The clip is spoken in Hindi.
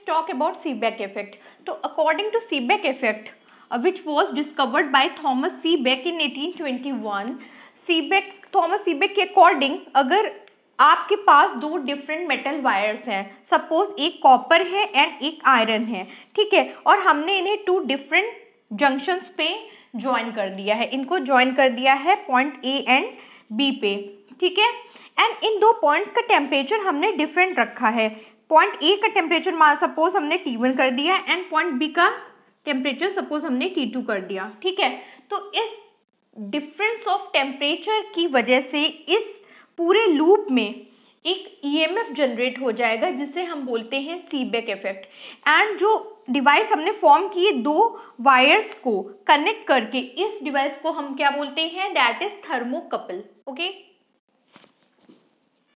let's talk about Seebeck effect. So तो according to Seebeck effect, uh, which was discovered by Thomas Seebeck in 1821, Seebeck Thomas Seebeck के अकॉर्डिंग अगर आपके पास दो डिफरेंट मेटल वायर्स हैं सपोज एक कॉपर है एंड एक आयरन है ठीक है और हमने इन्हें टू डिफरेंट जंक्शंस पे ज्वाइन कर दिया है इनको ज्वाइन कर दिया है पॉइंट ए एंड बी पे ठीक है एंड इन दो पॉइंट्स का टेम्परेचर हमने डिफरेंट रखा है पॉइंट ए का टेम्परेचर मान सपोज हमने टी वन कर दिया एंड पॉइंट बी का टेम्परेचर सपोज हमने टी टू कर दिया ठीक है तो इस डिफरेंस ऑफ टेम्परेचर की वजह से इस पूरे लूप में एक ईएमएफ e जनरेट हो जाएगा जिसे हम बोलते हैं बैक इफेक्ट एंड जो डिवाइस हमने फॉर्म किए दो वायर्स को कनेक्ट करके इस डिवाइस को हम क्या बोलते हैं दैट इज थर्मोकपल ओके